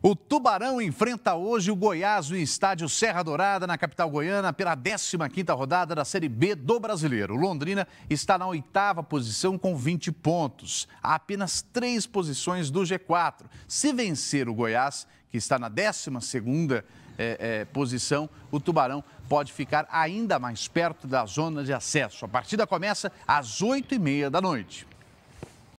O Tubarão enfrenta hoje o Goiás no estádio Serra Dourada, na capital goiana, pela 15ª rodada da Série B do Brasileiro. Londrina está na oitava posição com 20 pontos, a apenas três posições do G4. Se vencer o Goiás, que está na 12ª é, é, posição, o Tubarão pode ficar ainda mais perto da zona de acesso. A partida começa às 8h30 da noite.